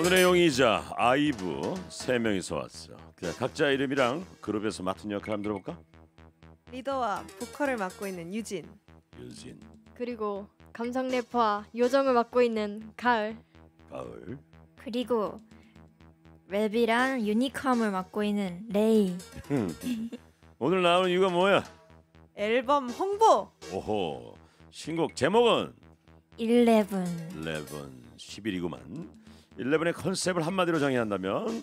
오늘의 용의자 아이브 세 명이서 왔어. 네, 각자 이름이랑 그룹에서 맡은 역할 한번 들어볼까? 리더와 보컬을 맡고 있는 유진. 유진. 그리고 감성 래퍼와 요정을 맡고 있는 가을. 가을. 그리고 랩이랑 유니컴을 맡고 있는 레이. 음. 오늘 나오는 이유가 뭐야? 앨범 홍보. 오호. 신곡 제목은 11. 11 11이구만. 일레븐의 컨셉을 한마디로 정의한다면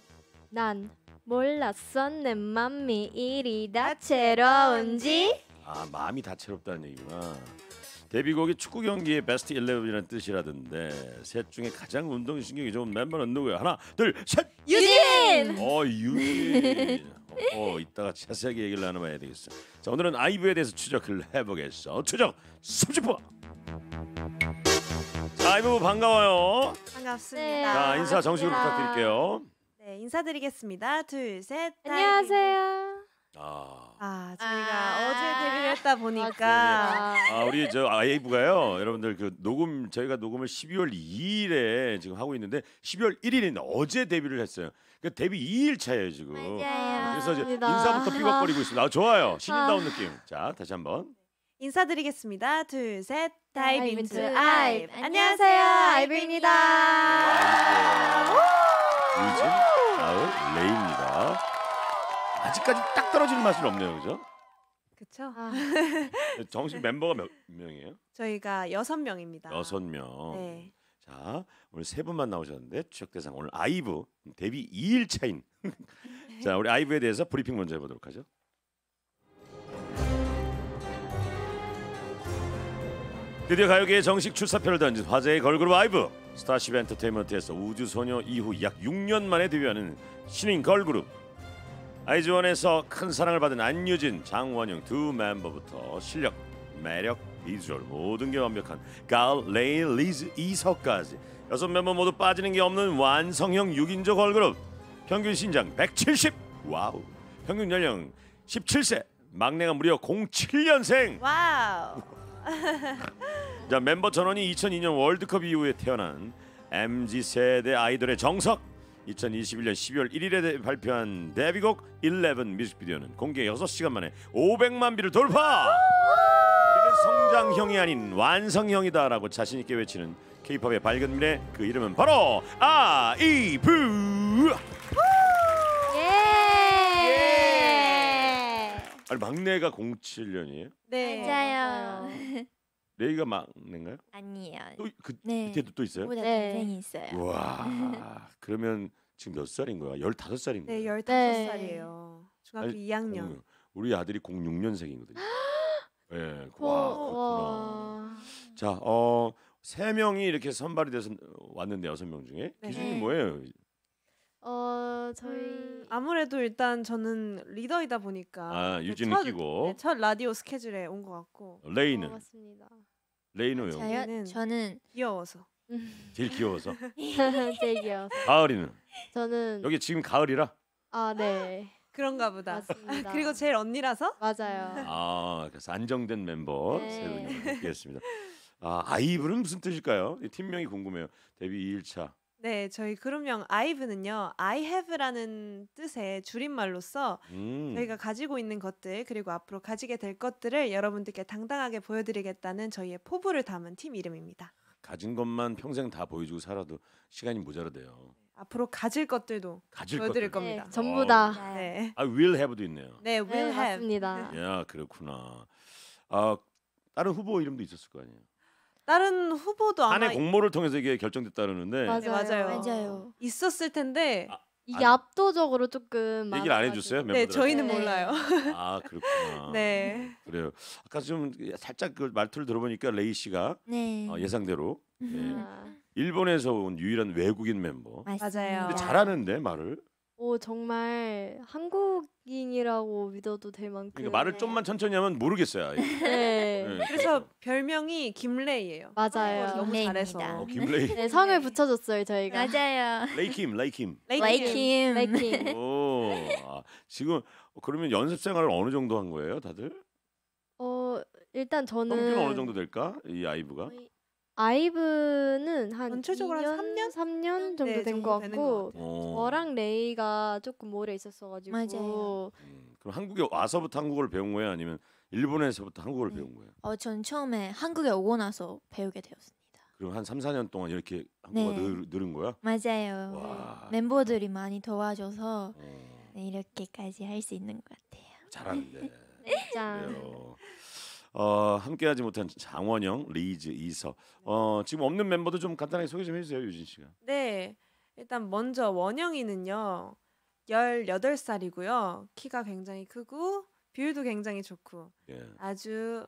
난 몰랐어 내 맘이 이리 다채로운지 아 마음이 다채롭다는 얘기구나. 데뷔곡이 축구 경기의 베스트 11이라는 뜻이라던데 셋 중에 가장 운동신경이 좋은 멤버는 누구야? 하나 둘셋 유진! 어 유진 어, 어 이따가 자세하게 얘기를 나눠봐야 되겠어 자 오늘은 아이브에 대해서 추적을 해보겠어 추적 30번 아, 이모 반가워요. 반갑습니다. 네, 자, 인사 정식으로 부탁드릴게요. 네, 인사드리겠습니다. 둘, 셋. 안녕하세요. 아, 아 저희가 아 어제 데뷔를 했다 보니까 아, 아 우리 저 아이브가요 여러분들 그 녹음 저희가 녹음을 12월 2일에 지금 하고 있는데 12월 1일인 어제 데뷔를 했어요. 그 데뷔 2일 차예요 지금. 맞아요. 그래서 이제 인사부터 삐걱거리고 있습니다. 아, 좋아요. 신인다운 아. 느낌. 자 다시 한번. 인사드리겠습니다. 둘, 셋. 다이브 투 아이브. 안녕하세요. 아이브입니다. 유진, 다음 레이입니다. 아직까지 딱 떨어지는 맛은 없네요. 그죠? 그쵸? 아. 정식 멤버가 몇 명이에요? 저희가 여섯 명입니다. 여섯 명. 네. 자, 오늘 세 분만 나오셨는데 추적 대상 오늘 아이브 데뷔 2일 차인. 자, 우리 아이브에 대해서 브리핑 먼저 해보도록 하죠. 드디어 가요계에 정식 출사표를 던진 화제의 걸그룹 아이브 스타쉽 엔터테인먼트에서 우주소녀 이후 약 6년 만에 데뷔하는 신인 걸그룹 아이즈원에서 큰 사랑을 받은 안유진, 장원영 두 멤버부터 실력, 매력, 비주얼 모든 게 완벽한 갈, 레이, 리즈, 이서까지 여섯 멤버 모두 빠지는 게 없는 완성형 6인조 걸그룹 평균 신장 170 와우 평균 연령 17세 막내가 무려 07년생 와우 자 멤버 전원이 2002년 월드컵 이후에 태어난 MZ 세대 아이돌의 정석. 2021년 12월 1일에 발표한 데뷔곡 11 뮤직비디오는 공개 6시간 만에 500만 뷰를 돌파. 성장형이 아닌 완성형이다라고 자신 있게 외치는 케이팝의 밝은 미래 그 이름은 바로 아이브. 아니 막내가 07년이에요? 네. 맞아요. 레이가 막내인가요? 아니에요. 또그 네. 밑에도 또 있어요? 네. 동생이 있어요. 와 그러면 지금 몇 살인 거야? 15살인 거야? 네, 15살이에요. 중학교 아니, 2학년. 어, 우리 아들이 06년생이거든요. 예, 네, 와, 그 자, 어, 세 명이 이렇게 선발이 돼서 왔는데 여섯 명 중에 네. 기준이 뭐예요? 어 저희 음, 아무래도 일단 저는 리더이다 보니까 아 그 유진은 끼고 네, 첫 라디오 스케줄에 온 것 같고 어, 레이는 어, 맞습니다. 레이노요. 저요? 저는 귀여워서. 제일 귀여워서. 제일 귀여워 가을이는. 저는 여기 지금 가을이라. 아 네. 그런가 보다. 맞습니다. 그리고 제일 언니라서. 맞아요. 아 그래서 안정된 멤버 네. 세 분이 함습니다아 아이브는 무슨 뜻일까요? 팀명이 궁금해요. 데뷔 2일차 네, 저희 그룹명 아이브는요. I have라는 뜻의 줄임말로써 음. 저희가 가지고 있는 것들 그리고 앞으로 가지게 될 것들을 여러분들께 당당하게 보여드리겠다는 저희의 포부를 담은 팀 이름입니다. 가진 것만 평생 다 보여주고 살아도 시간이 모자라대요. 네, 앞으로 가질 것들도 가질 보여드릴 것들. 겁니다. 네, 전부 다. 네. 네, 아, will have도 있네요. 네, will 네, have. 맞습니다. 야, 그렇구나. 아, 다른 후보 이름도 있었을 거 아니에요. 다른 후보도 아마 안에 공모를 통해서 이게 결정됐다는데 맞아요. 네, 맞아요. 맞아요. 있었을 텐데 아, 이게 안, 아, 압도적으로 조금 얘기를 안 해주세요. 네, 저희는 네. 몰라요. 아 그렇구나. 네. 그래요. 아까 좀 살짝 그 말투를 들어보니까 레이 씨가 네. 어, 예상대로 네. 아. 일본에서 온 유일한 외국인 멤버. 맞아요. 근데 잘하는데 말을. 어 정말 한국인이라고 믿어도 될 만큼 그러니까 말을 네. 좀만 천천히 하면 모르겠어요. 아 네. 네 그래서 별명이 김레이예요. 맞아요. 어, 너무 잘해서. 어, 김레이, 네, 성을 붙여줬어요 저희가. 맞아요. 레이킴, 레이킴. 레이킴. 레이킴. 오, 아, 지금 그러면 연습 생활을 어느 정도 한 거예요, 다들? 어 일단 평균 어느 정도 될까? 이 아이브가 거의 아이브는 한 전체적으로 2년, 한 3년, 3년 정도 네, 된것 같고 어. 저랑 레이가 조금 오래 있었어가지고 맞아요. 음, 그럼 한국에 와서부터 한국어를 배운 거예요? 아니면 일본에서부터 한국어를 네. 배운 거예요? 어, 전 처음에 한국에 오고 나서 배우게 되었습니다. 그럼 한 3, 4년 동안 이렇게 한국어 네. 늘, 은 거야? 맞아요. 와. 멤버들이 많이 도와줘서 어. 네, 이렇게까지 할 수 있는 것 같아요. 잘하는데. 진짜. 어, 함께하지 못한 장원영, 리즈, 이서 어, 지금 없는 멤버도 좀 간단하게 소개 좀 해주세요 유진 씨가. 네, 일단 먼저 원영이는요 18살이고요 키가 굉장히 크고 비도 굉장히 좋고 예. 아주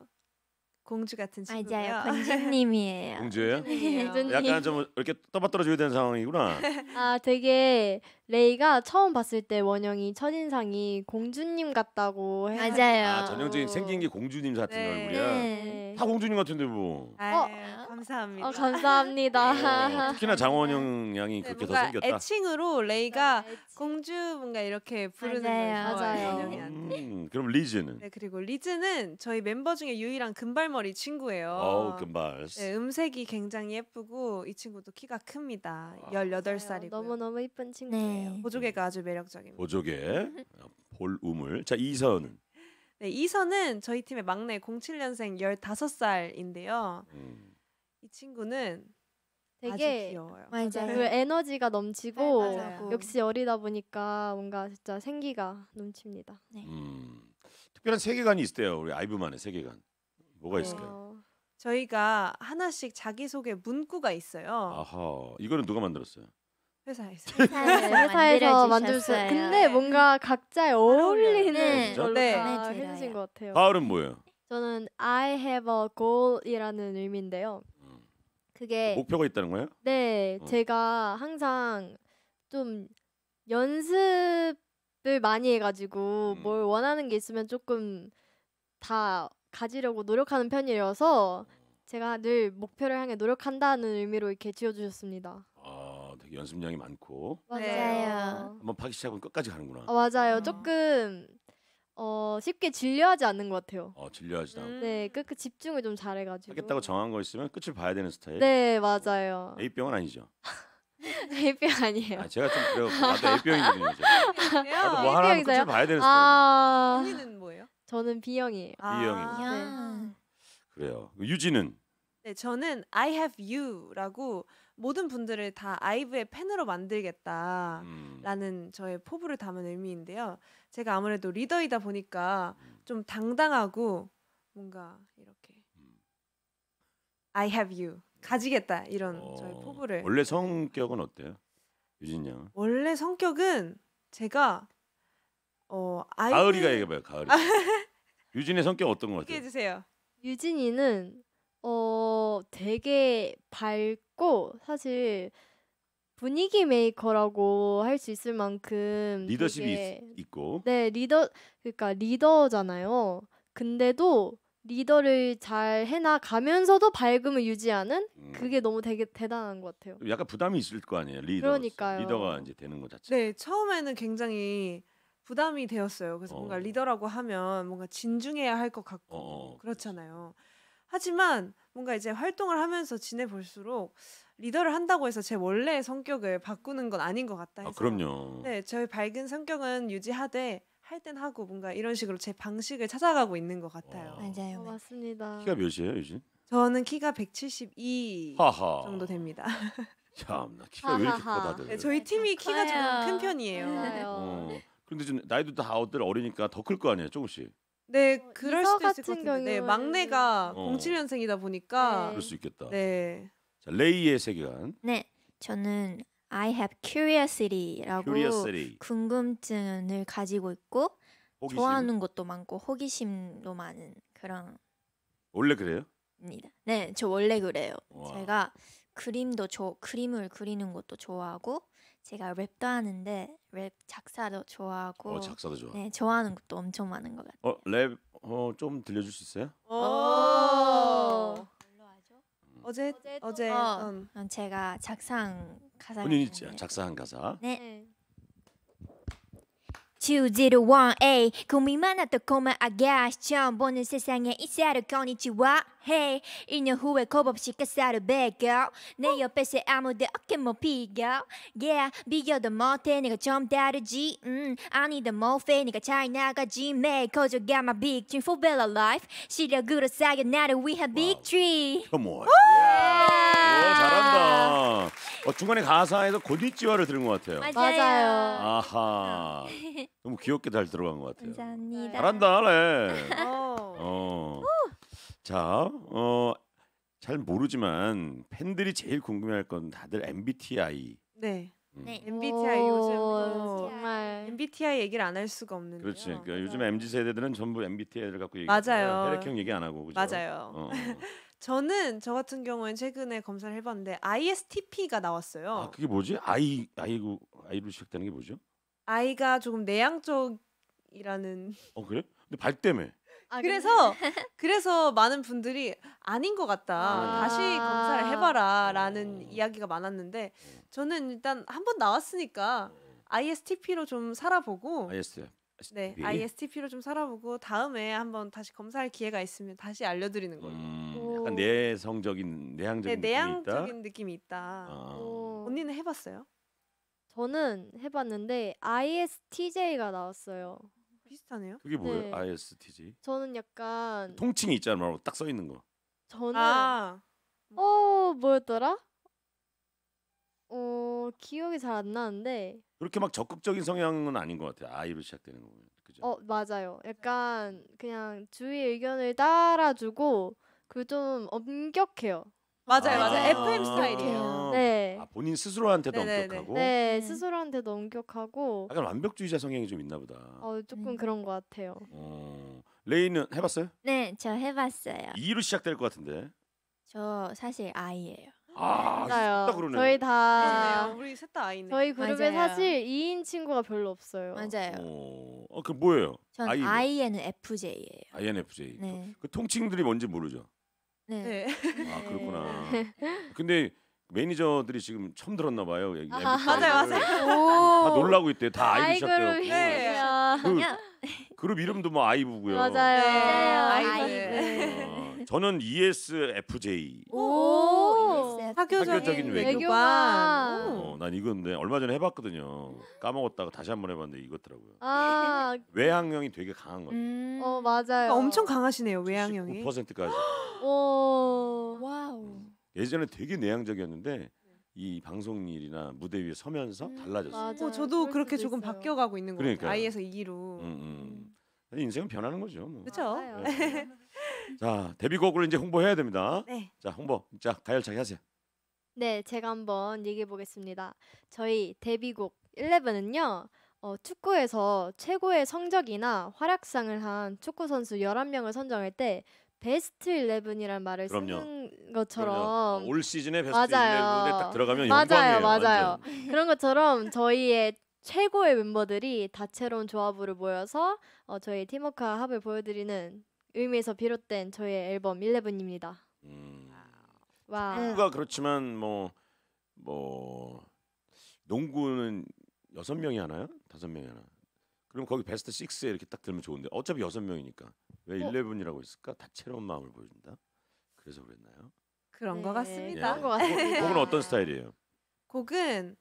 공주 같은 친구요 맞아요, 공주님이에요. 공주예요? 약간 좀 이렇게 떠받들어줘야 되는 상황이구나. 아 되게 레이가 처음 봤을 때 원영이 첫인상이 공주님 같다고 해. 맞아요. 아, 전형적인 생긴 게 공주님 같은 네. 얼굴이야. 네. 다 공주님 같은데 뭐. 아유, 어, 감사합니다. 어, 감사합니다. 어, 특히나 장원영 양이 네, 그렇게 더 생겼다. 애칭으로 레이가 네, 애칭. 공주 뭔가 이렇게 부르는 맞아요. 맞아요. 음, 그럼 리즈는? 네 그리고 리즈는 저희 멤버 중에 유일한 금발머리 친구예요. 어 금발. 네, 음색이 굉장히 예쁘고 이 친구도 키가 큽니다. 1 아. 8 살이고. 너무 너무 이쁜 친구. 네. 네. 보조개가 아주 매력적입니다. 보조개 어, 볼 우물. 자 이선은 네, 이선은 저희 팀의 막내 07년생 15살인데요. 음. 이 친구는 되게 귀여워요. 맞아요. 네. 그 에너지가 넘치고 네, 역시 어리다 보니까 뭔가 진짜 생기가 넘칩니다. 네. 음. 특별한 세계관이 있대요. 우리 아이브만의 세계관 뭐가 네. 있을까요? 어, 저희가 하나씩 자기소개 문구가 있어요. 아하 이거는 누가 만들었어요? 회사에서 회사에서 만들 수 근데 뭔가 네. 각자에 어울리는 네. 네. 다 해주신 것 같아요. 가을은 뭐예요? 저는 I have a goal이라는 의미인데요. 그게 어, 목표가 있다는 거예요? 네, 어. 제가 항상 좀 연습을 많이 해가지고 음. 뭘 원하는 게 있으면 조금 다 가지려고 노력하는 편이어서 제가 늘 목표를 향해 노력한다는 의미로 이렇게 지어주셨습니다. 연습량이 많고 맞아요. 한번 파기 시작하면 끝까지 가는구나. 어, 맞아요. 어. 조금 어, 쉽게 질려하지 않는 것 같아요. 어진료하지 않고 음. 네, 끝 그, 그, 집중을 좀 잘해가지고. 하겠다고 정한 거 있으면 끝을 봐야 되는 스타일. 네, 맞아요. A병은 아니죠. A병 아니에요. 아, 제가 좀 그래요. 나도 A병이거든요. 나도 뭐 하나 끝을 봐야 되는 스타일. 아, 언니는 뭐예요? 저는 B형이에요. B형이군요. 아. 아. 네. 그래요. 유지는 네, 저는 I have you라고 모든 분들을 다 아이브의 팬으로 만들겠다라는 음. 저의 포부를 담은 의미인데요. 제가 아무래도 리더이다 보니까 음. 좀 당당하고 뭔가 이렇게 음. I have you 가지겠다 이런 어, 저의 포부를 원래 성격은 어때요? 유진 양 원래 성격은 제가 어 아이는... 가을이가 얘기해봐요 가을이 유진의 성격 어떤 것 같아요? 얘기해주세요 유진이는 어, 되게 밝고 사실 분위기 메이커라고 할 수 있을 만큼 리더십이 되게, 있, 고 네, 리더 그러니까 리더잖아요. 근데도 리더를 잘 해나 가면서도 밝음을 유지하는 음. 그게 너무 되게 대단한 것 같아요. 약간 부담이 있을 거 아니에요, 리더. 그러니까요. 리더가 이제 되는 것 자체. 네, 처음에는 굉장히 부담이 되었어요. 그래서 어. 뭔가 리더라고 하면 뭔가 진중해야 할 것 같고 어. 어 그렇잖아요. 하지만 뭔가 이제 활동을 하면서 지내볼수록 리더를 한다고 해서 제 원래의 성격을 바꾸는 건 아닌 것 같다 아, 해서 아, 그럼요. 네, 저의 밝은 성격은 유지하되 할 땐 하고 뭔가 이런 식으로 제 방식을 찾아가고 있는 것 같아요. 와. 맞아요. 어, 맞습니다. 키가 몇이에요, 요즘? 저는 키가 172 하하. 정도 됩니다. 참나 키가 왜 이렇게 커 다들? 네, 저희 팀이 네, 키가 좀 큰 편이에요. 맞아요. 네. 어, 데 지금 나이도 다 어들 어리니까 더 클 거 아니에요, 조금씩. 네, 어, 그럴 수도 있을 것 같은데. 네, 경우는... 막내가 어. 07년생이다 보니까 네. 그럴 수 있겠다. 네. 자, 레이의 세계관. 네. 저는 I have curiosity라고 curiosity. 궁금증을 가지고 있고 호기심? 좋아하는 것도 많고 호기심도 많은 그런 원래 그래요? 입니다. 네, 저 원래 그래요. 와. 제가 그림도 좋 그림을 그리는 것도 좋아하고 제가 랩도 하는데 랩 작사도 좋아하고 어, 작사도 좋아. 네, 좋아하는 것도 엄청 많은 것 같아요. 어, 랩어 들려줄 수 있어요? 오. 음. 어제 어제 어제 어, 음. 제가 작사한 가사 본인이 작사한 가사. 네. 네. 201A 고민만 하다고만 아가 처음 보는 세상에 이사를 건니치와 Hey 2년 후에 겁없이 가사를 베겨 내 옆에서 아무도 어깨 못 비겨 Yeah 비교도 못해 내가 좀 다르지 음 아니다 못해 내가 잘 나가지 매 거저 got my big dream for better life 시력으로 쌓여 나를 위한 wow. big dream Come on yeah. 오, 잘한다 어, 중간에 가사에서 고니찌와를 들은 것 같아요. 맞아요. 아하. 네. 너무 귀엽게 잘 들어간 것 같아요. 감사합니다. 잘한다, 네. 어. 자, 어, 잘 모르지만 팬들이 제일 궁금해할 건 다들 MBTI. 네. 네. MBTI 요즘 정말 MBTI 얘기를 안 할 수가 없는데. 그렇지. 그러니까 요즘 MZ 세대들은 전부 MBTI를 갖고 얘기. 맞요 혈액형 얘기 안 하고. 그죠? 맞아요. 어. 어. 저는 저 같은 경우엔 최근에 검사를 해봤는데 ISTP가 나왔어요. 아 그게 뭐지? 아이 아이고 아이로 시작되는 게 뭐죠? 아이가 조금 내향적이라는. 어 그래? 근데 발 때문에. 아, 그래서 그래서 많은 분들이 아닌 것 같다 아~ 다시 검사를 아. 해봐라라는 아~ 이야기가 많았는데 어. 저는 일단 한번 나왔으니까 ISTP로 어. 좀 살아보고 ISTP. 네 ISTP로 좀 살아보고 다음에 한번 다시 검사할 기회가 있으면 다시 알려드리는 걸로. 음~ 약간 내성적인 네, 내향적인 느낌이 있다. 내향적인 느낌이 있다. 어. 언니는 해봤어요? 저는 해봤는데 ISTJ가 나왔어요. 비슷하네요. 그게 뭐예요? 네. ISTJ. 저는 약간 통칭이 있잖아, 뭐 딱써 있는 거. 저는 아, 어 뭐였더라? 어 기억이 잘 안 나는데 그렇게 막 적극적인 성향은 아닌 것 같아요. 아이로 시작되는 거면 그죠? 어 맞아요. 약간 그냥 주위 의견을 따라주고 그좀 엄격해요. 맞아요, 아 맞아요. FM 스타일이에요. 아, 네. 아, 본인 스스로한테도 네네네. 네, 네. 엄격하고. 네, 음. 스스로한테도 엄격하고. 약간 완벽주의자 성향이 좀 있나 보다. 어, 조금 음. 그런 것 같아요. 어, 레이는 해봤어요? 네, 저 해봤어요. 2로 시작될 것 같은데. 저 사실 아이예요. 아, 맞아요. 그러네. 저희 다 네, 우리 셋다 아이네. 저희 그룹에 맞아요. 사실 2인 친구가 별로 없어요. 맞아요. 어, 아, 그 뭐예요? 전 INFJ예요. INFJ. 네. 그 통칭들이 뭔지 모르죠. 네. 네. 아 네. 그렇구나. 근데 매니저들이 지금 처음 들었나 봐요. 아, 맞아요, 맞아요. 다 놀라고 있대요. 다아이그룹이 네. 그그룹 이름도 뭐 아이브고요. 맞아요. 네. 맞 아이브. 아, 저는 ESFJ. 오. 네, 학교적인 사교적인 외교. 외교관. 어, 난 이건데 얼마 전에 해봤거든요. 까먹었다가 다시 한번 해봤는데 이거더라고요. 아, 외향형이 되게 강한 것같 음. 어 맞아요. 그러니까 엄청 강하시네요 외향형이. 9%까지. 오. 와우. 예전에 되게 내향적이었는데 이 방송 일이나 무대 위에 서면서 음, 달라졌어요. 맞아요. 어, 저도 그렇게 조금 있어요. 바뀌어가고 있는 거예요. 그러니까요. I에서 E로. 음, 음. 인생은 변하는 거죠. 뭐. 그렇죠. 자 데뷔곡을 이제 홍보해야 됩니다. 네. 자 홍보, 자 가열차게 하세요. 네, 제가 한번 얘기해 보겠습니다. 저희 데뷔곡 11은요. 어, 축구에서 최고의 성적이나 활약상을 한 축구 선수 11명을 선정할 때 베스트 11이란 말을 그럼요. 쓰는 것처럼 그럼요. 올 시즌의 베스트 11에 딱 들어가면 맞아요, 영광이에요. 맞아요. 완전. 그런 것처럼 저희의 최고의 멤버들이 다채로운 조합으로 모여서 어, 저희 팀워크와 합을 보여드리는 의미에서 비롯된 저희의 앨범 11입니다. 음. 와. 축구가 그렇지만 뭐뭐 뭐, 농구는 여섯 명이 하나요? 다섯 명이 하나. 그럼 거기 베스트 6에 이렇게 딱 들면 좋은데 어차피 여섯 명이니까 왜일 어. 11이라고 했을까? 다채로운 마음을 보여준다. 그래서 그랬나요? 그런 네. 것 같습니다. 그런 것 같습니다. 곡은 어떤 스타일이에요? 곡은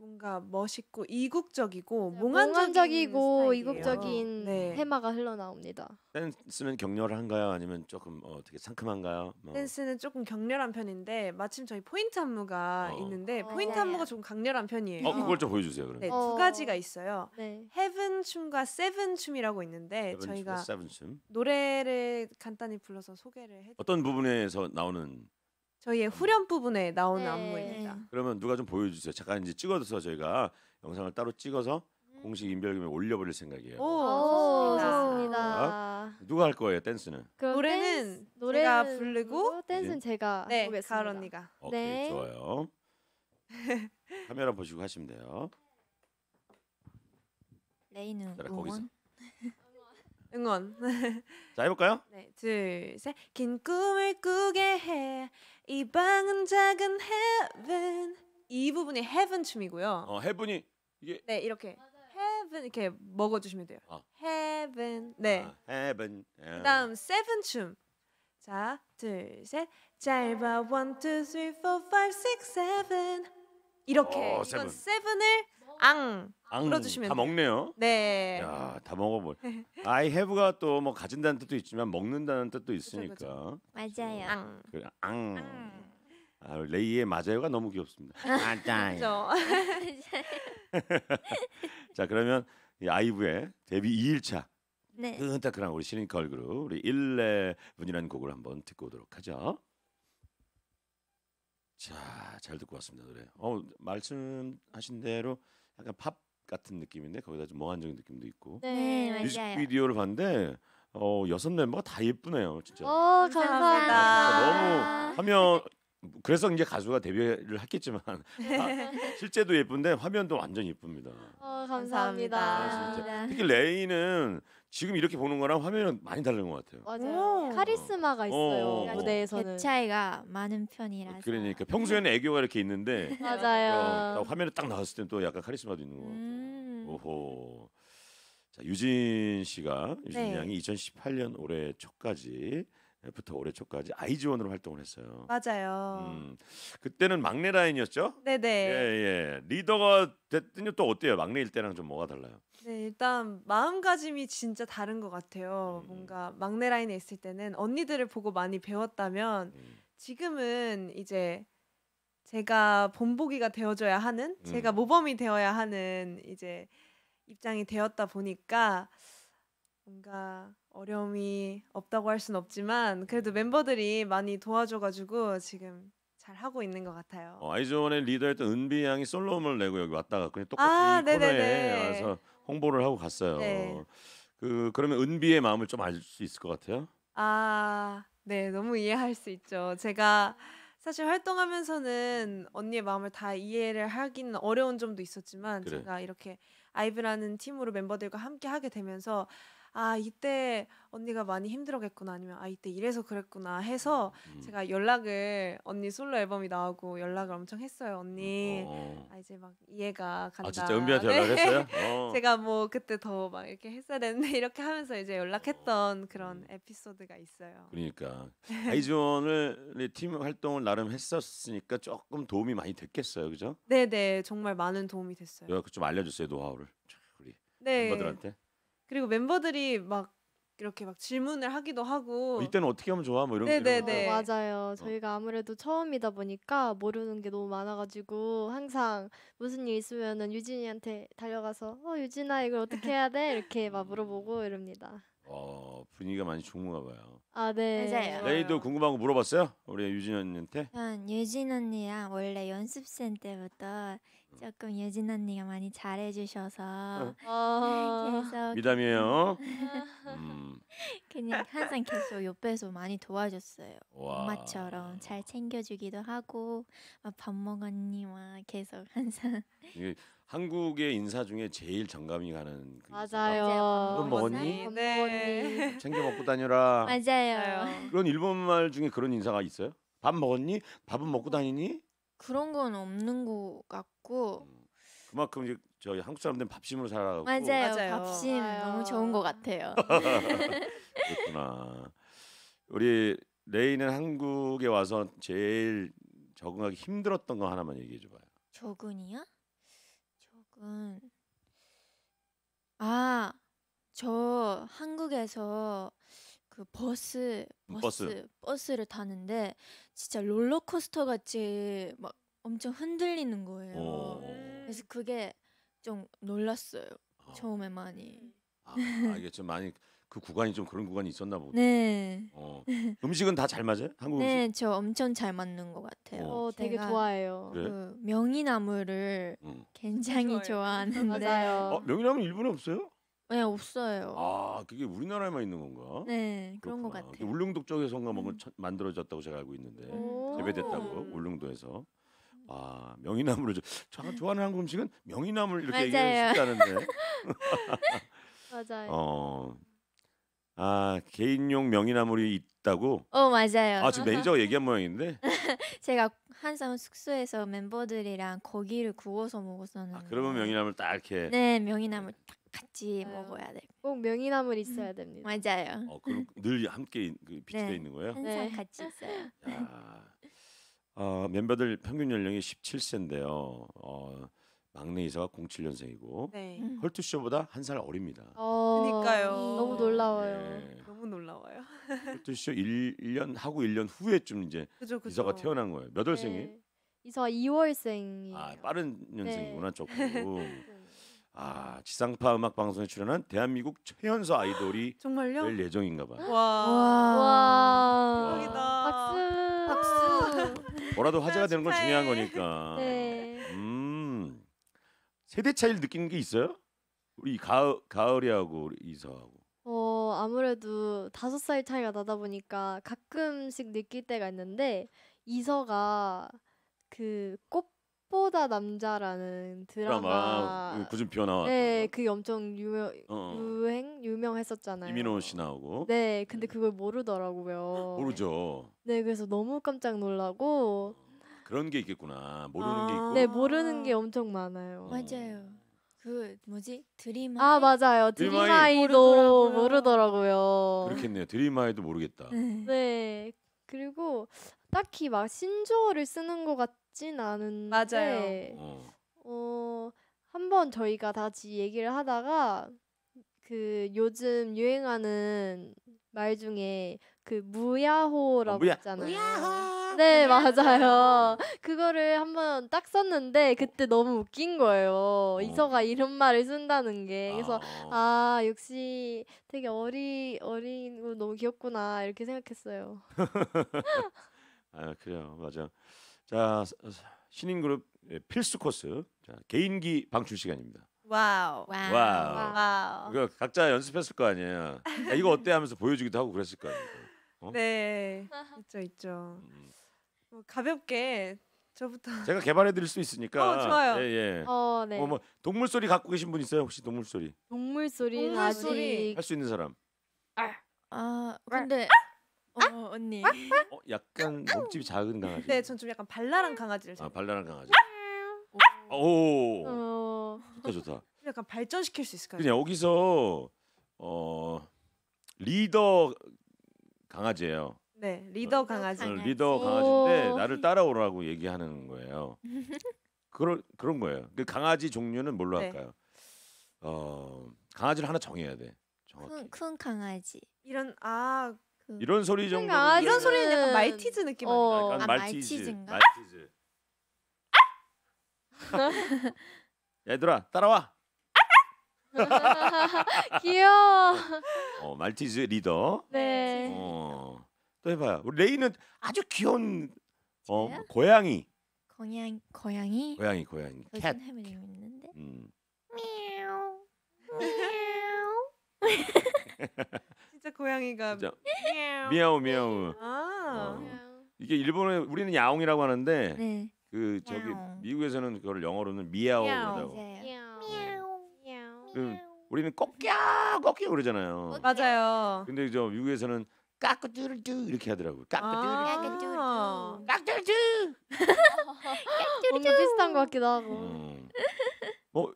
뭔가 멋있고 이국적이고 네, 몽환적인, 몽환적이고 이국적인 네. 테마가 흘러나옵니다. 댄스는 격렬한가요? 아니면 조금 어, 되게 상큼한가요? 뭐. 댄스는 조금 격렬한 편인데 마침 저희 포인트 안무가 어. 있는데 어. 포인트 안무가 조금 강렬한 편이에요. 어, 그걸 좀 보여주세요. 그럼. 네, 두 어. 가지가 있어요. 네. 헤븐 춤과 세븐 춤이라고 있는데 저희가 세븐 춤. 노래를 간단히 불러서 소개를 해. 어떤 부분에서 나오는 저희의 후렴 부분에 나오는 네. 안무입니다. 그러면 누가 좀 보여주세요. 잠깐 이제 찍어서 저희가 영상을 따로 찍어서 공식 인별그에 올려버릴 생각이에요. 오, 아, 좋습니다. 좋습니다. 어? 누가 할 거예요 댄스는? 그 노래는 댄스, 제가 부르고 댄스는 예. 제가 네, 보겠습니다 가을 언니가. 오케이 네. 좋아요. 카메라 보시고 하시면 돼요. 레이는 응원. 응원. 자 해볼까요? 네, 둘, 셋. 긴 꿈을 꾸게 해. 이 방은 작은 heaven. 이 부분이 heaven 춤이고요. 어 해분이 이게 네, 이렇게 heaven 이렇게 먹어주시면 돼요. 아. heaven. 네. 아, heaven. 예. 그다음 seven 춤. 자, 둘, 셋. 짧아 one, two, three, four, five, six, seven. 이렇게 오, 이건 seven. seven을 앙. 앙. 풀어주시면 다 먹네요. 네. 야, 다 먹어볼. I have가 또 뭐 가진다는 뜻도 있지만 먹는다는 뜻도 있으니까. 맞아요. 그 앙. 아, 레이의 맞아요가 너무 귀엽습니다. 맞아요. 그죠? 자, 그러면 이 아이브의 데뷔 2일차 네. 끈따끈한 우리 시인컬그룹 우리 일레분이라는 곡을 한번 듣고 오도록 하죠. 자, 잘 듣고 왔습니다 노래. 어, 말씀하신 대로 약간 팝 같은 느낌인데 거기다 좀 몽환적인 느낌도 있고 네, 네, 맞아요. 뮤직비디오를 봤는데 어 여섯 멤버가 다 예쁘네요 진짜 오, 어, 감사합니다. 너무 화면 그래서 이제 가수가 데뷔를 했겠지만 아, 실제도 예쁜데 화면도 완전 예쁩니다 어, 감사합니다. 아, 진짜. 네. 특히 레이는 지금 이렇게 보는 거랑 화면은 많이 다른 것 같아요. 맞아요. 음. 카리스마가 어, 있어요. 어, 무대에서는. 어. 차이가 많은 편이라 그러니까 평소에는 애교가 이렇게 있는데 맞아요. 어, 화면에 딱 나왔을 땐 또 약간 카리스마도 있는 것 같아요. 음. 오호. 자 유진 씨가 유진 네. 양이 2018년 올해 초까지 부터 올해 초까지 아이즈원으로 활동을 했어요. 맞아요. 음, 그때는 막내 라인이었죠? 네네. 예, 예. 리더가 됐더니 또 어때요? 막내일 때랑 좀 뭐가 달라요? 네, 일단 마음가짐이 진짜 다른 것 같아요. 음. 뭔가 막내 라인에 있을 때는 언니들을 보고 많이 배웠다면 음. 지금은 이제 제가 본보기가 되어줘야 하는, 음. 제가 모범이 되어야 하는 이제 입장이 되었다 보니까 뭔가 어려움이 없다고 할순 없지만 그래도 멤버들이 많이 도와줘가지고 지금 잘 하고 있는 것 같아요. 어, 아이즈원의 리더였던 은비 양이 솔로음을 내고 여기 왔다가 그냥 아, 똑같이 아, 코너에 와서 홍보를 하고 갔어요. 네. 그 그러면 은비의 마음을 좀 알 수 있을 것 같아요. 아, 네, 너무 이해할 수 있죠. 제가 사실 활동하면서는 언니의 마음을 다 이해를 하기는 어려운 점도 있었지만 그래. 제가 이렇게 아이브라는 팀으로 멤버들과 함께 하게 되면서 아 이때 언니가 많이 힘들었겠구나 아니면 아 이때 이래서 그랬구나 해서 음. 제가 연락을 언니 솔로 앨범이 나오고 연락을 엄청 했어요 언니 어. 아 이제 막 이해가 간다 아 진짜 은비한테 연락했어요? 네. 어. 제가 뭐 그때 더 막 이렇게 했어야 되는데 이렇게 하면서 이제 연락했던 어. 그런 음. 에피소드가 있어요 그러니까 아이즈원을 팀 활동을 나름 했었으니까 조금 도움이 많이 됐겠어요 그죠? 네네 네. 정말 많은 도움이 됐어요 그 좀 알려주세요 노하우를 우리 네. 멤버들한테 그리고 멤버들이 막 이렇게 막 질문을 하기도 하고 어, 이때는 어떻게 하면 좋아? 뭐 이런 네네네 어, 맞아요. 저희가 아무래도 처음이다 보니까 모르는 게 너무 많아가지고 항상 무슨 일 있으면은 유진이한테 달려가서 어 유진아 이걸 어떻게 해야 돼? 이렇게 막 물어보고 음. 이럽니다. 어 분위기가 많이 좋은가 봐요. 아 네. 맞아요. 레이도 궁금한 거 물어봤어요? 우리 유진 언니한테? 전 유진 언니랑 원래 연습생 때부터 조금 예진 언니가 많이 잘해주셔서 어. 계속 어. 미담이에요. 음. 그냥 항상 계속 옆에서 많이 도와줬어요. 와. 엄마처럼 잘 챙겨주기도 하고 밥 먹었니 막 계속 항상. 한국의 인사 중에 제일 정감이 가는 그 맞아요. 그니 네. 챙겨 먹고 다녀라. 맞아요. 그런 일본말 중에 그런 인사가 있어요? 밥 먹었니? 밥은 먹고 다니니? 그런 건 없는 것 같고 음. 그만큼 이제 저희 한국 사람들은 밥심으로 살아가고 맞아요, 맞아요. 밥심 아요 너무 좋은 것 같아요. 그렇구나. 우리 레이는 한국에 와서 제일 적응하기 힘들었던 거 하나만 얘기해 줘봐요. 적응이요? 적응. 아, 저 한국에서 그 버스 음, 버스, 버스. 버스를 타는데 진짜 롤러코스터 같이 막 엄청 흔들리는 거예요. 오. 어. 그래서 그게 좀 놀랐어요. 아. 처음에 많이. 아, 이게 좀 많이 그 구간이 좀 그런 구간이 있었나 보다. 네. 어. 음식은 다 잘 맞아요? 한국 네, 음식? 네, 저 엄청 잘 맞는 것 같아요. 어, 어 되게 좋아해요. 그 명이나무를 음. 굉장히 좋아요. 좋아하는데. 맞아요. 어, 명이나무 일본에 없어요? 네, 없어요. 아, 그게 우리나라에만 있는 건가? 네, 그런 것그렇구 같아요. 울릉도 쪽에서인가 뭔가 음. 만들어졌다고 제가 알고 있는데 재배됐다고 울릉도에서 아 명이나물을 저, 저 좋아하는 한국 음식은 명이나물 이렇게 얘기할 맞아요. 수있데 맞아요. 어아 개인용 명이나물이 있다고 어, 맞아요. 아 지금 매니저가 얘기한 모양인데 제가 항상 숙소에서 멤버들이랑 고기를 구워서 먹었었는데. 아, 그러면 명이나물 딱 이렇게 네, 명이나물 딱 같이 아. 먹어야 돼. 꼭 명이나물 음. 있어야 됩니다. 맞아요. 어, 그럼 늘 함께 그 비치가 네. 있는 거예요? 항상 네. 같이 있어요. 야, 어, 멤버들 평균 연령이 17세인데요. 어, 막내 이사가 07년생이고 네. 헐투쇼보다 음. 한살 어립니다. 어, 그러니까요. 너무 놀라워요. 네. 너무 놀라워요. 헐투쇼 1년 하고 1년 후에 좀 이제 그죠 그죠. 이사가 태어난 거예요. 몇 월생이? 네. 이사 2월생이에요. 아 빠른 네. 년생이구나 조금. 네. 아 지상파 음악 방송에 출연한 대한민국 최연소 아이돌이 정말요? 될 예정인가 봐. 와. 와. 대박이다. 박수. 박수. 뭐라도 화제가 되는 건 중요한 거니까. 네. 음. 세대 차이를 느끼는 게 있어요? 우리 가을 가을이하고 우리 이서하고. 어 아무래도 다섯 살 차이가 나다 보니까 가끔씩 느낄 때가 있는데 이서가 그꽃 꽃보다 남자라는 드라마 구준 비어 나왔. 네, 그게 엄청 유명 어, 어. 유행 유명했었잖아요. 이민호 씨 나오고. 네, 근데 그걸 모르더라고요. 모르죠. 네, 그래서 너무 깜짝 놀라고. 그런 게 있겠구나. 모르는 아. 게 있고. 네, 모르는 게 엄청 많아요. 어. 맞아요. 그 뭐지 드림 아 맞아요 드림, 아이도 모르더라고요. 모르더라고요. 그렇겠네요 드림 아이도 모르겠다 네. 네. 그리고 딱히 막 신조어를 쓰는 것같 같진 않은데 맞아요. 어. 어, 한번 저희가 다시 얘기를 하다가 그 요즘 유행하는 말 중에 그 무야호라고 어, 무야. 있잖아요. 네, 무야호. 맞아요. 그거를 한번 딱 썼는데 그때 너무 웃긴 거예요. 어. 이서가 이런 말을 쓴다는 게 그래서 아, 아 역시 되게 어리 어린 어, 너무 귀엽구나 이렇게 생각했어요. 아 그래요 맞아. 자 신인 그룹 예, 필수 코스 자, 개인기 방출 시간입니다. 와우. 와우. 와우. 와우. 그러니까 각자 연습했을 거 아니에요. 야, 아, 이거 어때 하면서 보여주기도 하고 그랬을 거 아니에요. 어? 네, 있죠, 있죠. 음. 뭐 가볍게 저부터. 제가 개발해 드릴 수 있으니까. 어, 좋아요. 예, 예. 어, 네. 어, 뭐, 뭐 동물 소리 갖고 계신 분 있어요? 혹시 동물 소리? 동물 소리 동물 소리 할 수 있는 사람. 아, 아 근데. 아! 아? 어, 언니. 아? 아? 어, 약간 몸집이 작은 강아지. 네, 전좀 약간 발랄한 강아지를 아, 발랄한 강아지. 오, 어, 좋다 좋다. 약간 발전시킬 수 있을까요? 그냥 여기서 어 리더 강아지예요. 네, 리더 어, 강아지. 어, 리더 강아지인데 오. 나를 따라오라고 얘기하는 거예요. 그런 그런 거예요. 그 강아지 종류는 뭘로 네. 할까요? 어 강아지를 하나 정해야 돼. 큰, 큰 강아지. 이런 아그 이런 소리 정도 그러니 이런 소리는 약간 말티즈 느낌 어. 약간 아, 말티즈 말티즈인 아! 얘들아 따라와 귀여워. 어, 어 말티즈 리더. 네. 어, 또 해봐요. 우리 레이는 아주 귀여운 어 고양이. 고양 고양이. 고양이 고양이. 캣. 해물 있는데. 음. 미야미야 진짜 고양이가 진짜. 미야오 미야오. 아. 어. 이게 일본에 우리는 야옹이라고 하는데 네. 그 저기 야옹. 미국에서는 그걸 영어로는 미야오라고. 그 우리는 꺾야 꺾야 그러잖아요. 맞아요. 근데 저 미국에서는 까꾸뚜루뚜 이렇게 하더라고요. 까꾸뚜루뚜. 아~ 까꾸뚜루뚜. 뭔가 비슷한 것 같기도 하고. 음. 어,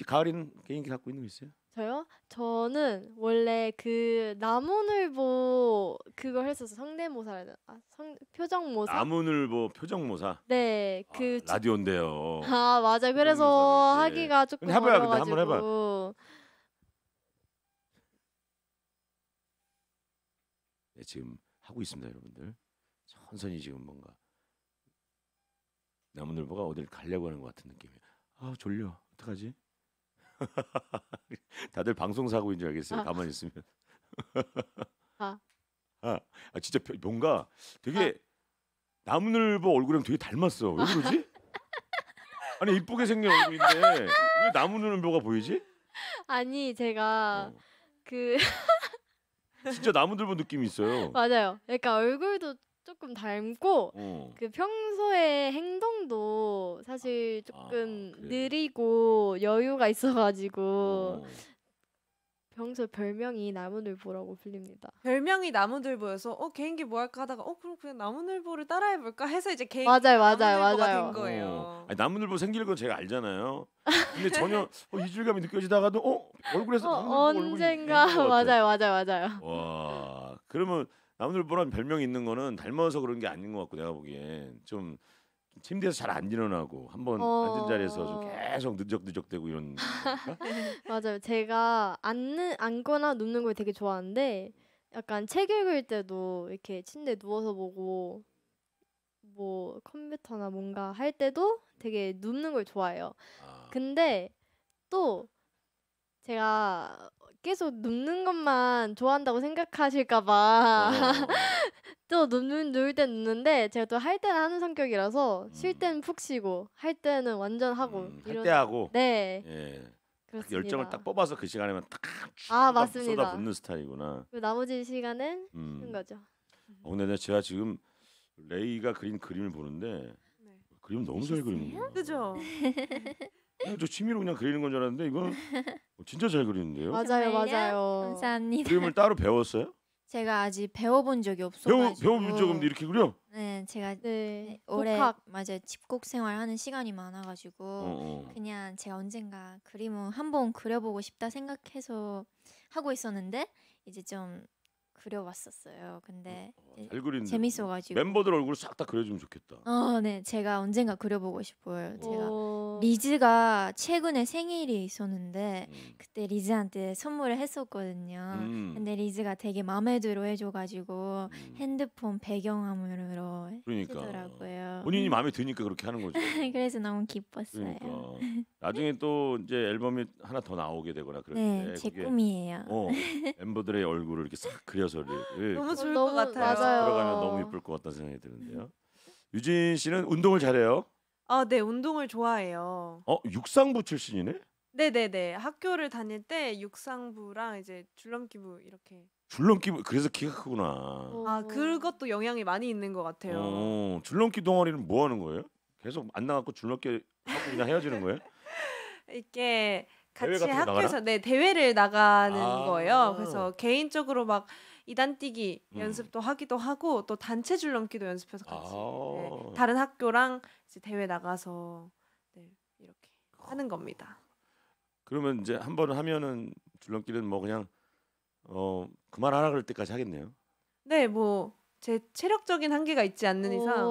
뭐가을이 개인기 갖고 있는 거 있어요? 저요? 저는 원래 그나원을보 그걸 했었어 성대모사 아, 성 표정모사. 남원을보 표정모사. 네, 아, 그 라디오인데요. 아 맞아. 그래서 네. 하기가 조금 해봐요, 어려가지고 한번 해봐. 네, 지금 하고 있습니다, 여러분들. 천선이 지금 뭔가 남원을보가 어딜 가려고 하는 것 같은 느낌이아 졸려. 어떡하지? 다들 방송 사고인 줄 알겠어요. 아. 가만히 있으면. 아. 아, 아, 진짜 뭔가 되게 아. 나무늘보 얼굴이랑 되게 닮았어. 왜 그러지? 아니 이쁘게 생긴 얼굴인데 왜 나무늘보가 보이지? 아니 제가 어. 그 진짜 나무늘보 느낌이 있어요. 맞아요. 그러니까 얼굴도 조금 닮고 어. 그 평소에 행동 소통도 사실 아, 조금 아, 느리고 여유가 있어가지고 어. 평소 별명이 나무늘보라고 불립니다. 별명이 나무늘보여서 어 개인기 뭐 할까 하다가 어 그럼 그냥 나무늘보를 따라해 볼까 해서 이제 개인기 맞아요, 맞아요, 맞아요. 된 거예요. 어. 아니, 나무늘보 생길 건 제가 알잖아요. 근데 전혀 어, 이질감이 느껴지다가도 어 얼굴에서 어, 언젠가 맞아요, 맞아요, 맞아요. 와 그러면 나무늘보란 별명이 있는 거는 닮아서 그런 게 아닌 것 같고 내가 보기엔 좀 침대에서 잘 안 일어나고 한번 어... 앉은 자리에서 좀 계속 늦적늦적대고 이런 맞아요. 제가 앉는 앉거나 눕는 걸 되게 좋아하는데 약간 책 읽을 때도 이렇게 침대 누워서 보고 뭐 컴퓨터나 뭔가 할 때도 되게 눕는 걸 좋아해요. 아. 근데 또 제가 계속 눕는 것만 좋아한다고 생각하실까봐 어. 또 눕는 누울 땐 눕는데 제가 또 할 때는 하는 성격이라서 쉴 음. 때는 푹 쉬고 할 때는 완전 하고 음, 이런- 할때 하고 네. 예. 그 열정을 딱 뽑아서 그 시간에만 딱아 쏟아붓는 스타일이구나. 그 나머지 시간은 음. 쉬는 거죠. 음. 어, 근데 네, 제가 지금 레이가 그린 그림을 보는데 네. 그림 너무 잘 그리는 거예요. 그죠? 어, 저 취미로 그냥 그리는 건 줄 알았는데 이거는 어, 진짜 잘 그리는데요. 맞아요, 맞아요. 감사합니다. 그림을 따로 배웠어요? 제가 아직 배워본 적이 없어가 배워 배워본 적 없는데 이렇게 그려? 네, 제가 네. 네 올해 독학. 맞아요 집콕 생활하는 시간이 많아가지고 어, 어. 그냥 제가 언젠가 그림을 한번 그려보고 싶다 생각해서 하고 있었는데 이제 좀 그려왔었어요. 근데 어, 잘 그린다. 재밌어가지고 멤버들 얼굴 싹다 그려주면 좋겠다. 어, 네, 제가 언젠가 그려보고 싶어요. 제가 오. 리즈가 최근에 생일이 있었는데 음. 그때 리즈한테 선물을 했었거든요. 음. 근데 리즈가 되게 마음에 들어 해줘가지고 음. 핸드폰 배경화면으로 그러니까. 해더라고요 본인이 마음에 드니까 그렇게 하는 거죠. 그래서 너무 기뻤어요. 그러니까. 나중에 또 이제 앨범이 하나 더 나오게 되거나 그럴 때 네, 제 꿈이에요. 어, 멤버들의 얼굴을 이렇게 싹 그려서 소리를 너무 좋을 것 같아요. 맞아요. 들어가면 너무 이쁠 것 같다는 생각이 드는데요. 유진 씨는 운동을 잘해요. 아, 네, 운동을 좋아해요. 어, 육상부 출신이네? 네네네. 학교를 다닐 때 육상부랑 이제 줄넘기부 이렇게. 줄넘기부 그래서 키가 크구나. 아, 그것도 영향이 많이 있는 것 같아요. 어, 줄넘기 동아리는 뭐 하는 거예요? 계속 안 나갔고 줄넘기 하고 그냥 헤어지는 거예요? 이게 같이 같은 거 나가나? 네 대회를 나가는 아. 거예요. 그래서 개인적으로 막 이단뛰기 음. 연습도 하기도 하고 또 단체 줄넘기도 연습해서 같이 네, 아. 다른 학교랑 이제 대회 나가서 네, 이렇게 하는 겁니다. 그러면 이제 한번 하면은 줄넘기는 뭐 그냥 어 그만하라 그럴 때까지 하겠네요. 네, 뭐 제 체력적인 한계가 있지 않는 이상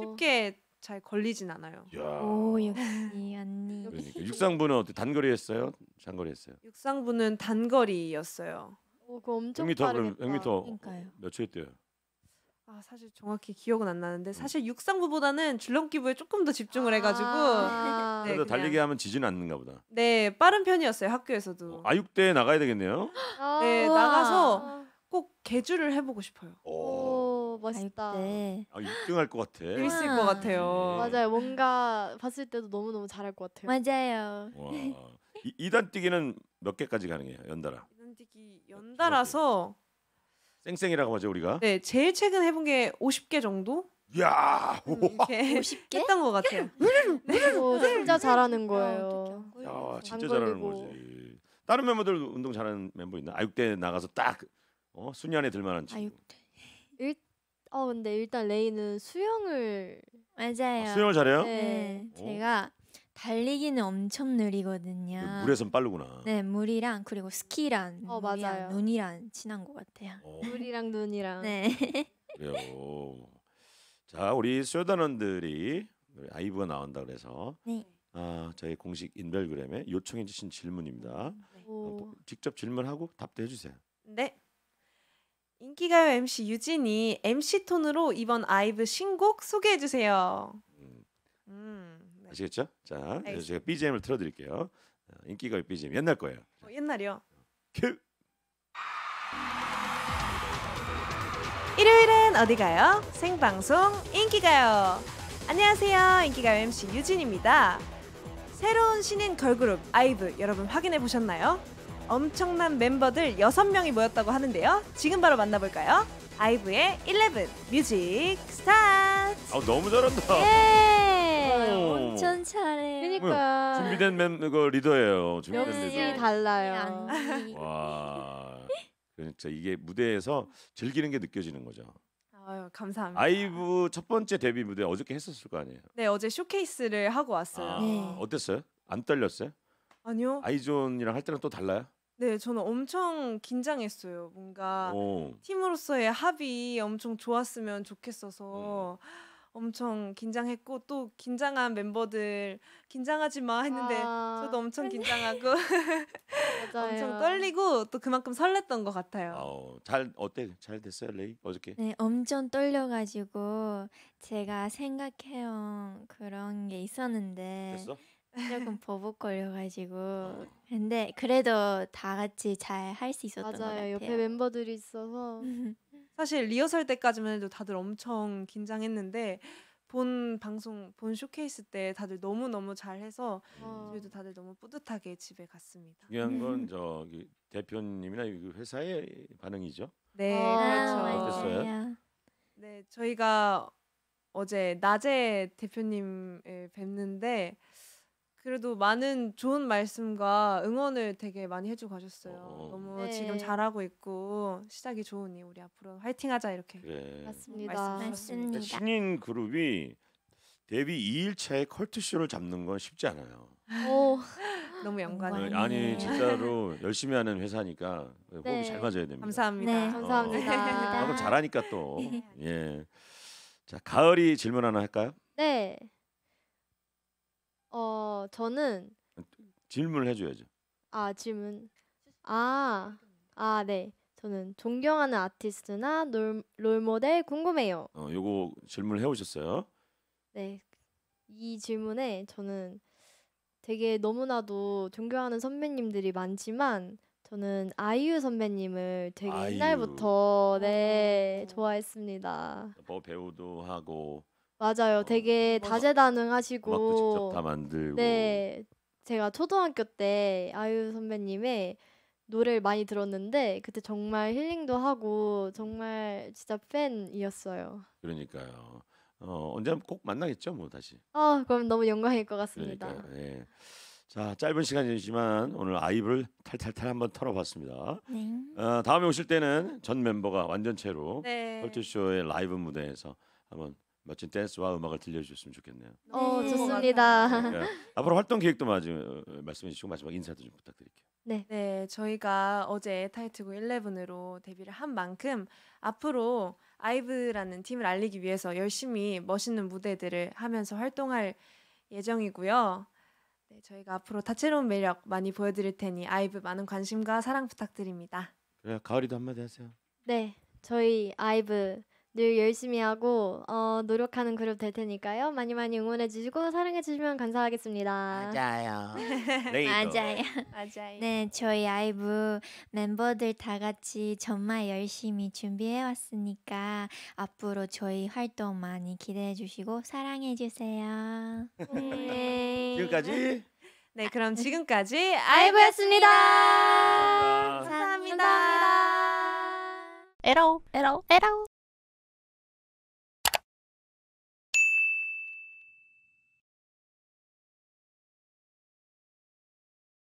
쉽게 잘 걸리진 않아요. 야. 오 역시 언니. 그러니까 육상부는 어때? 단거리 했어요? 장거리 했어요? 육상부는 단거리였어요. 그 엄청 1 0 0 빠르겠다. 100m 그러니까요. 몇 초에 뛰요아 사실 정확히 기억은 안 나는데 음. 사실 육상부보다는 줄넘기부에 조금 더 집중을 해가지고 아. 네, 그래도 달리기 하면 지진 않는가 보다. 네 빠른 편이었어요 학교에서도 어, 아육대 나가야 되겠네요. 아. 네, 나가서 아. 꼭 개주를 해보고 싶어요 오. 오 멋있다. 아, 1등 아, 할것 같아. 재밌것 같아요 맞아요. 뭔가 봤을 때도 너무 너무 잘할 것 같아요. 맞아요. 와. 이단 뛰기는 몇 개까지 가능해요? 연달아. 만들기 아, 연달아서 쌩쌩이라고 하죠 우리가. 네, 제일 최근 해본 게 50개 정도? 야, 음, 50개? 했던 것 같아요. 네. 네. 어, 진짜 네. 잘하는 거예요. 어, 야, 진짜 잘하는 거지. 다른 멤버들 운동 잘하는 멤버 있나? 아육대 나가서 딱 어, 순위 안에 들만한 친구. 아육대. 일, 어 근데 일단 레이는 수영을 맞아요. 아, 수영을 잘해요? 네, 오. 제가 달리기는 엄청 느리거든요. 그 물에선 빠르구나. 네, 물이랑 그리고 스키랑 어, 물이랑 맞아요. 눈이랑 친한 것 같아요. 어, 물이랑 눈이랑. 네. 그래요. 자, 우리 쇠단원들이 아이브가 나온다 그래서 네. 아, 저희 공식 인별그램에 요청해 주신 질문입니다. 네. 직접 질문하고 답도 해주세요. 네. 인기가요 MC 유진이 MC 톤으로 이번 아이브 신곡 소개해 주세요. 음. 음. 네. 아시겠죠? 자, 알겠 네. 제가 BGM을 틀어드릴게요. 어, 인기가요 BGM 옛날 거예요. 어, 옛날이요. 큐. 일요일엔 어디 가요? 생방송 인기가요. 안녕하세요. 인기가요 MC 유진입니다. 새로운 신인 걸그룹 아이브 여러분 확인해 보셨나요? 엄청난 멤버들 여섯 명이 모였다고 하는데요. 지금 바로 만나볼까요? 아이브의 11 뮤직 스타트. 아 너무 잘한다. 예. 전 잘해요. 그러니까 음, 준비된 멤버 리더예요. 준비된 역시 리더. 달라요. 네, 와, 그 진짜 이게 무대에서 즐기는 게 느껴지는 거죠. 아유, 감사합니다. 아이브 첫 번째 데뷔 무대 어저께 했었을 거 아니에요. 네, 어제 쇼케이스를 하고 왔어요. 아, 네. 어땠어요? 안 떨렸어요? 아니요. 아이존이랑 할 때랑 또 달라요? 네, 저는 엄청 긴장했어요. 뭔가 오. 팀으로서의 합이 엄청 좋았으면 좋겠어서 음. 엄청 긴장했고 또 긴장한 멤버들 긴장하지 마 했는데 아~ 저도 엄청 긴장하고 엄청 떨리고 또 그만큼 설렜던 것 같아요. 어, 잘 어때? 잘 됐어요, 레이? 어저께? 네, 엄청 떨려가지고 제가 생각해온 그런 게 있었는데 됐어? 조금 버벅 걸려가지고 아. 근데 그래도 다 같이 잘 할 수 있었던 맞아요. 것 같아요. 옆에 멤버들이 있어서 사실 리허설 때까지만 해도 다들 엄청 긴장했는데 본 방송 본 쇼케이스 때 다들 너무 너무 잘해서 어. 저희도 다들 너무 뿌듯하게 집에 갔습니다. 중요한 건 저기 대표님이나 그 회사의 반응이죠. 네, 아, 그렇죠. 어땠어요? 네, 저희가 어제 낮에 대표님을 뵀는데 그래도 많은 좋은 말씀과 응원을 되게 많이 해주고 가셨어요. 어. 어. 너무 네. 지금 잘하고 있고 시작이 좋으니 우리 앞으로 화이팅하자 이렇게 그래. 맞습니다. 맞습니다. 신인 그룹이 데뷔 2일차에 컬트쇼를 잡는 건 쉽지 않아요. 너무 영광이에요. 네, 아니 네. 진짜로 열심히 하는 회사니까 호흡이 네. 잘 맞아야 됩니다. 감사합니다. 네, 감사합니다. 어, 잘하니까 또 예. 자 가을이 질문 하나 할까요? 네. 어 저는 어, 질문을 해줘야죠. 아 질문 아아 아, 네. 저는 존경하는 아티스트나 롤, 롤모델 궁금해요. 어 요거 질문을 해오셨어요. 네. 이 질문에 저는 되게 너무나도 존경하는 선배님들이 많지만 저는 아이유 선배님을 되게 아이유. 옛날부터 네 아. 좋아했습니다. 뭐 배우도 하고 맞아요. 어, 되게 다재다능하시고 음악도 직접 다 만들고. 네. 제가 초등학교 때 아유 선배님의 노래를 많이 들었는데 그때 정말 힐링도 하고 정말 진짜 팬이었어요. 그러니까요. 어, 언제 꼭 만나겠죠, 뭐 다시. 아, 그럼 너무 영광일 것 같습니다. 그 자, 짧은 시간이지만 오늘 아이브를 탈탈탈 한번 털어봤습니다. 네. 어, 다음에 오실 때는 전 멤버가 완전체로 네. 컬투쇼의 라이브 무대에서 한번 멋진 댄스와 음악을 들려주셨으면 좋겠네요. 어 네, 좋습니다. 네, 네, 앞으로 활동 계획도 마저 어, 말씀해 주시고 마지막 인사도 좀 부탁드릴게요. 네. 네, 저희가 어제 타이틀곡 11으로 데뷔를 한 만큼 앞으로 아이브라는 팀을 알리기 위해서 열심히 멋있는 무대들을 하면서 활동할 예정이고요. 네, 저희가 앞으로 다채로운 매력 많이 보여드릴 테니 아이브 많은 관심과 사랑 부탁드립니다. 그래 가을이도 한마디 하세요. 네, 저희 아이브 늘 열심히 하고 어, 노력하는 그룹 될 테니까요. 많이 많이 응원해 주시고 사랑해 주시면 감사하겠습니다. 맞아요. 맞아요. 맞아요. 네, 저희 아이브 멤버들 다 같이 정말 열심히 준비해 왔으니까 앞으로 저희 활동 많이 기대해 주시고 사랑해 주세요. 네. 지금까지 네, 그럼 아. 지금까지 아이브였습니다. 감사합니다. 감사합니다. 에 에러 에